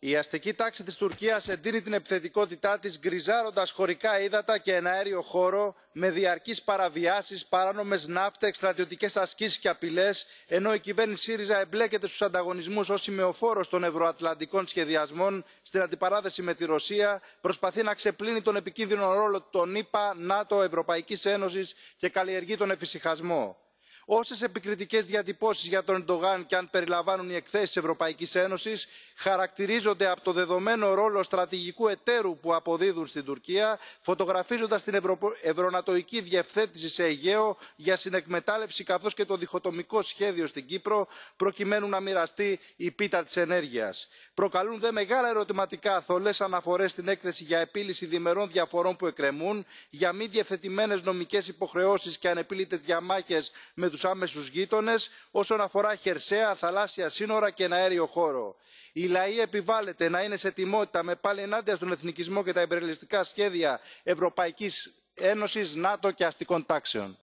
η αστική τάξη της τουρκίας εντείνει την επιθετικότητά της γκριζάροντας χωρικά ύδατα και αέριο χώρο με διαρκείς παραβιάσεις παράνομες ναύτες στρατιωτικές ασκήσεις και απειλές ενώ η κυβέρνηση σύριζα εμπλέκεται στους ανταγωνισμούς ως σημεοφόρος των ευρωατλαντικών σχεδιασμών στην αντιπαράθεση με τη ρωσία προσπαθεί να ξεπλύνει τον επικίνδυνο ρόλο των ηπα νατο ευρωπαϊκής ένωσης και καλλιεργεί τον εφησυχασμό όσες επικριτικές διατυπώσεις για τον ερντογάν και αν περιλαμβάνουν οι εκθέσεις της ευρωπαϊκής ένωσης χαρακτηρίζονται από το δεδομένο ρόλο στρατηγικού εταίρου που αποδίδουν στην τουρκία φωτογραφίζοντας την ευρωνατοϊκή διευθέτηση σε αιγαίο για συνεκμετάλλευση καθώς και το διχοτομικό σχέδιο στην κύπρο προκειμένου να μοιραστεί η πίτα της ενέργειας. προκαλούν δε μεγάλα ερωτηματικά θολές αναφορές στην έκθεση για επίλυση διμερών διαφορών που εκκρεμούν για μη διευθετημένε νομικές υποχρεώσεις και ανεπίλητες διαμάχες με τους άμεσους γείτονες όσον αφορά χερσαία θαλάσσια σύνορα και ένα αέριο χώρο. Η λαοί επιβάλλεται να είναι σε τιμότητα με πάλι ενάντια στον εθνικισμό και τα υπερελιστικά σχέδια ευρωπαϊκής ένωσης νατο και αστικών τάξεων.